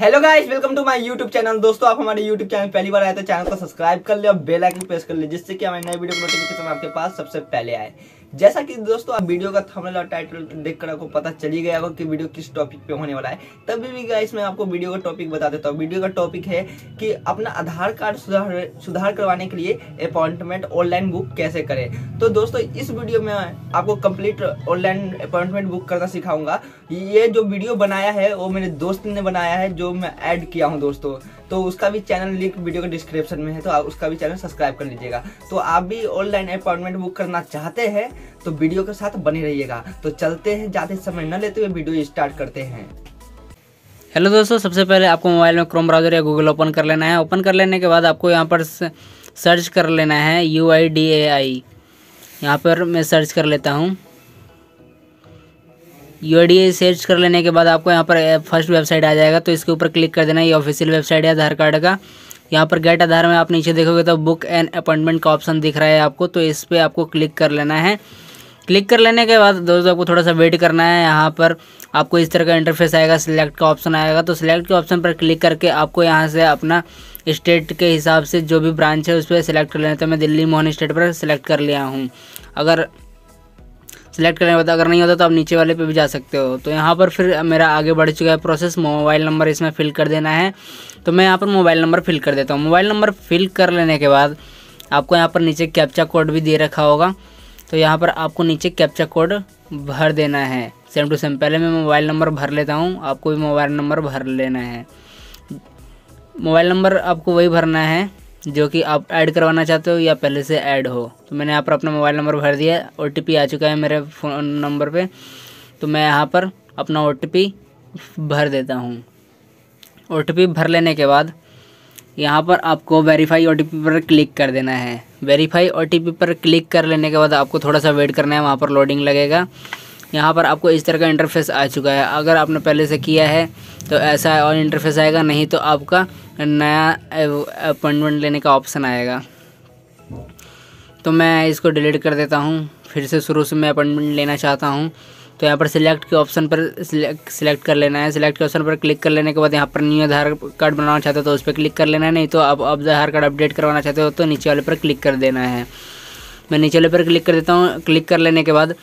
hello guys welcome to my YouTube channel दोस्तों आप हमारे यूट्यूब चैनल पहली बार आए तो चैनल को सब्सक्राइब कर ले और बेल आइकन प्रेस कर ले जिससे कि हमारे नए वीडियो नोटिफिकेशन आपके पास सबसे पहले आए जैसा कि दोस्तों आप वीडियो का थंबनेल और टाइटल देखकर आपको पता चली गया होगा कि वीडियो किस टॉपिक पे होने वाला है तभी भी गाइस मैं आपको वीडियो का टॉपिक बता देता हूँ वीडियो का टॉपिक है कि अपना आधार कार्ड सुधार सुधार करवाने के लिए अपॉइंटमेंट ऑनलाइन बुक कैसे करें तो दोस्तों इस वीडियो में आपको कंप्लीट ऑनलाइन अपॉइंटमेंट बुक करना सिखाऊंगा ये जो वीडियो बनाया है वो मेरे दोस्त ने बनाया है जो मैं ऐड किया हूँ दोस्तों तो उसका भी चैनल लिंक वीडियो के डिस्क्रिप्शन में है तो आप उसका भी चैनल सब्सक्राइब कर लीजिएगा तो आप भी ऑनलाइन अपॉइंटमेंट बुक करना चाहते हैं तो वीडियो के साथ बने रहिएगा तो चलते हैं ज़्यादा समय न लेते हुए वीडियो स्टार्ट करते हैं हेलो दोस्तों सबसे पहले आपको मोबाइल में क्रोम ब्राउज़र या गूगल ओपन कर लेना है ओपन कर लेने के बाद आपको यहाँ पर सर्च कर लेना है यू आई डी ए आई यहाँ पर मैं सर्च कर लेता हूँ यू सर्च कर लेने के बाद आपको यहाँ पर फर्स्ट वेबसाइट आ जाएगा तो इसके ऊपर क्लिक कर देना ये ऑफिशियल वेबसाइट है आधार कार्ड का यहाँ पर गेट आधार में आप नीचे देखोगे तो बुक एंड अपॉइंटमेंट का ऑप्शन दिख रहा है आपको तो इस पर आपको क्लिक कर लेना है क्लिक कर लेने के बाद दोस्तों आपको थोड़ा सा वेट करना है यहाँ पर आपको इस तरह का इंटरफेस आएगा सिलेक्ट का ऑप्शन आएगा तो सिलेक्ट के ऑप्शन पर क्लिक करके आपको यहाँ से अपना स्टेट के हिसाब से जो भी ब्रांच है उस पर सिलेक्ट कर लेना तो मैं दिल्ली मोहन स्टेट पर सिलेक्ट कर लिया हूँ अगर सेलेक्ट करने के बाद अगर नहीं होता तो आप नीचे वाले पे भी जा सकते हो तो यहाँ पर फिर मेरा आगे बढ़ चुका है प्रोसेस मोबाइल नंबर इसमें फ़िल कर देना है तो मैं यहाँ पर मोबाइल नंबर फ़िल कर देता हूँ मोबाइल नंबर फ़िल कर लेने के बाद आपको यहाँ पर नीचे कैप्चा कोड भी दे रखा होगा तो यहाँ पर आपको नीचे कैप्चा कोड भर देना है सेम टू सेम पहले मैं मोबाइल नंबर भर लेता हूँ आपको भी मोबाइल नंबर भर लेना है मोबाइल नंबर आपको वही भरना है जो कि आप ऐड करवाना चाहते हो या पहले से ऐड हो तो मैंने यहाँ पर अपना मोबाइल नंबर भर दिया है ओ आ चुका है मेरे फ़ोन नंबर पर तो मैं यहाँ पर अपना ओ भर देता हूँ ओ भर लेने के बाद यहाँ पर आपको वेरीफाई ओ पर क्लिक कर देना है वेरीफाई ओ पर क्लिक कर लेने के बाद आपको थोड़ा सा वेट करना है वहाँ पर लोडिंग लगेगा यहाँ पर आपको इस तरह का इंटरफेस आ चुका है अगर आपने पहले से किया है तो ऐसा और इंटरफेस आएगा नहीं तो आपका नया अपॉइंटमेंट लेने का ऑप्शन आएगा तो मैं इसको डिलीट कर देता हूँ फिर से शुरू से मैं अपॉइंटमेंट लेना चाहता हूँ तो यहाँ पर सिलेक्ट के ऑप्शन पर सिलेक्ट कर लेना है सिलेक्ट के ऑप्शन पर क्लिक कर लेने के बाद यहाँ पर न्यू आधार कार्ड बनाना चाहते हो तो उस पर क्लिक कर लेना है नहीं तो आप अब आधार कार्ड अपडेट करवाना चाहते हो तो नीचे वाले पर क्लिक कर देना है मैं नीचे वाले पर क्लिक कर देता हूँ क्लिक कर लेने के बाद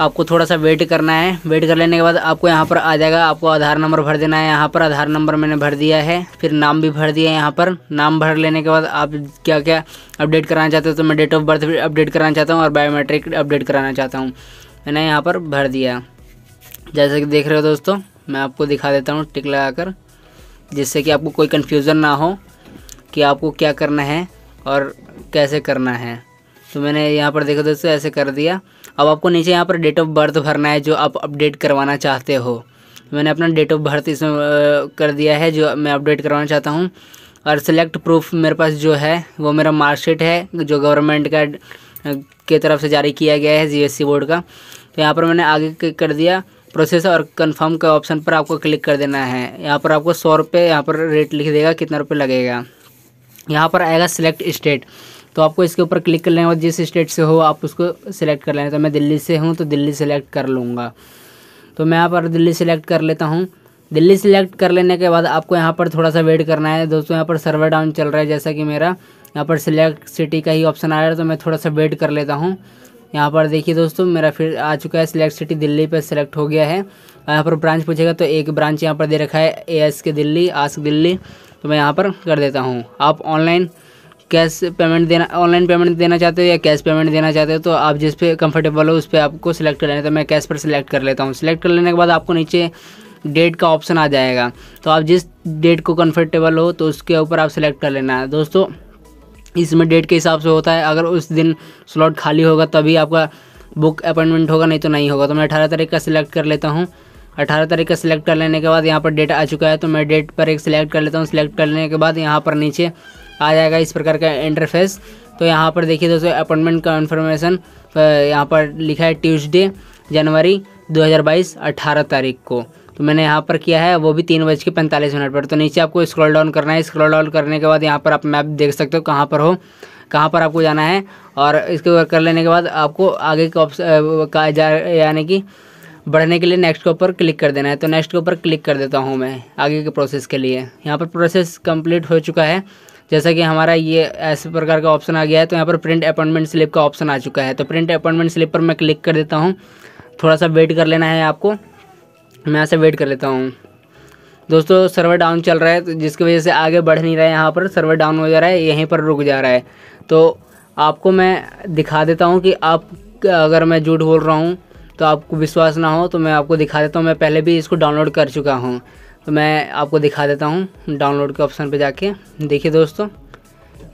आपको थोड़ा सा वेट करना है वेट कर लेने के बाद आपको यहाँ पर आ जाएगा आपको आधार नंबर भर देना है यहाँ पर आधार नंबर मैंने भर दिया है फिर नाम भी भर दिया है यहाँ पर नाम भर लेने के बाद आप क्या क्या अपडेट कराना चाहते हो तो मैं डेट ऑफ बर्थ भी अपडेट कराना चाहता हूँ और बायोमेट्रिक अपडेट कराना चाहता हूँ मैंने यहाँ पर भर दिया जैसे कि देख रहे हो दोस्तों मैं आपको दिखा देता हूँ टिक लगा कर जिससे कि आपको कोई कन्फ्यूज़न ना हो कि आपको क्या करना है और कैसे करना है तो मैंने यहाँ पर देखो दोस्तों ऐसे कर दिया अब आपको नीचे यहाँ पर डेट ऑफ बर्थ भरना है जो आप अपडेट करवाना चाहते हो मैंने अपना डेट ऑफ बर्थ इसमें कर दिया है जो मैं अपडेट करवाना चाहता हूँ और सिलेक्ट प्रूफ मेरे पास जो है वो मेरा मार्कशीट है जो गवर्नमेंट का के तरफ से जारी किया गया है जी बोर्ड का तो यहाँ पर मैंने आगे कर दिया प्रोसेस और कन्फर्म का ऑप्शन पर आपको क्लिक कर देना है यहाँ पर आपको सौ रुपये यहाँ पर रेट लिख देगा कितना रुपये लगेगा यहाँ पर आएगा सिलेक्ट स्टेट तो आपको इसके ऊपर क्लिक कर लेना और जिस स्टेट से हो आप उसको सिलेक्ट कर लेना तो मैं दिल्ली से हूँ तो दिल्ली सेलेक्ट कर लूँगा तो मैं यहाँ पर दिल्ली सेलेक्ट कर लेता हूँ दिल्ली सेलेक्ट कर लेने के बाद आपको यहाँ पर थोड़ा सा वेट करना है दोस्तों यहाँ पर सर्वर डाउन चल रहा है जैसा कि मेरा यहाँ पर सिलेक्ट सिटी का ही ऑप्शन आ रहा है तो मैं थोड़ा सा वेट कर लेता हूँ यहाँ पर देखिए दोस्तों मेरा फिर आ चुका है सिलेक्ट सिटी दिल्ली पर सिलेक्ट हो गया है यहाँ पर ब्रांच पूछेगा तो एक ब्रांच यहाँ पर दे रखा है ए के दिल्ली आस्क दिल्ली तो मैं यहाँ पर कर देता हूँ आप ऑनलाइन कैश पेमेंट देना ऑनलाइन पेमेंट देना चाहते हो या कैश पेमेंट देना चाहते हो तो आप जिस पे कंफर्टेबल हो उस पर आपको सिलेक्ट कर लेना तो मैं कैश पर सिलेक्ट कर लेता हूँ सिलेक्ट कर लेने के बाद आपको नीचे डेट का ऑप्शन आ जाएगा तो आप जिस डेट को कंफर्टेबल हो तो उसके ऊपर आप सिलेक्ट कर लेना है दोस्तों इसमें डेट के हिसाब से होता है अगर उस दिन स्लॉट खाली होगा तभी आपका बुक अपॉइंटमेंट होगा नहीं तो नहीं होगा तो मैं अठारह तारीख का सिलेक्ट कर लेता हूँ अठारह तारीख का सिलेक्ट कर लेने के बाद यहाँ पर डेट आ चुका है तो मैं डेट पर एक सिलेक्ट कर लेता हूँ सिलेक्ट कर लेने के बाद यहाँ पर नीचे आ जाएगा इस प्रकार का इंटरफेस तो यहाँ पर देखिए दोस्तों अपॉइंटमेंट कन्फर्मेशन यहाँ पर लिखा है ट्यूसडे जनवरी 2022 18 तारीख को तो मैंने यहाँ पर किया है वो भी तीन बज के पैंतालीस मिनट पर तो नीचे आपको स्क्रॉल डाउन करना है स्क्रॉल डाउन करने के बाद यहाँ पर आप मैप देख सकते हो कहाँ पर हो कहाँ पर आपको जाना है और इसके ऊपर कर लेने के बाद आपको आगे का ऑप्शन यानी कि बढ़ने के लिए नेक्स्ट के ऊपर क्लिक कर देना है तो नेक्स्ट के ऊपर क्लिक कर देता हूँ मैं आगे के प्रोसेस के लिए यहाँ पर प्रोसेस कम्प्लीट हो चुका है जैसा कि हमारा ये ऐसे प्रकार का ऑप्शन आ गया है तो यहाँ पर प्रिंट अपॉइंटमेंट स्लिप का ऑप्शन आ चुका है तो प्रिंट अपॉइंटमेंट स्लिप पर मैं क्लिक कर देता हूँ थोड़ा सा वेट कर लेना है आपको मैं यहाँ से वेट कर लेता हूँ दोस्तों सर्वर डाउन चल रहा है तो जिसकी वजह से आगे बढ़ नहीं रहा है यहाँ पर सर्वर डाउन हो जा रहा है यहीं पर रुक जा रहा है तो आपको मैं दिखा देता हूँ कि आप अगर मैं झूठ बोल रहा हूँ तो आपको विश्वास ना हो तो मैं आपको दिखा देता हूँ मैं पहले भी इसको डाउनलोड कर चुका हूँ तो मैं आपको दिखा देता हूँ डाउनलोड के ऑप्शन पे जाके देखिए दोस्तों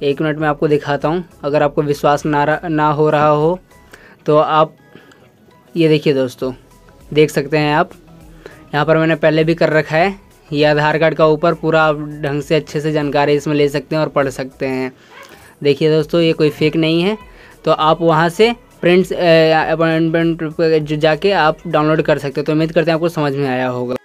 एक मिनट में आपको दिखाता हूँ अगर आपको विश्वास ना ना हो रहा हो तो आप ये देखिए दोस्तों देख सकते हैं आप यहाँ पर मैंने पहले भी कर रखा है ये आधार कार्ड का ऊपर पूरा आप ढंग से अच्छे से जानकारी इसमें ले सकते हैं और पढ़ सकते हैं देखिए दोस्तों ये कोई फेक नहीं है तो आप वहाँ से प्रिंट्स अपॉइंटमेंट जाके आप डाउनलोड कर सकते हो तो उम्मीद करते हैं आपको समझ में आया होगा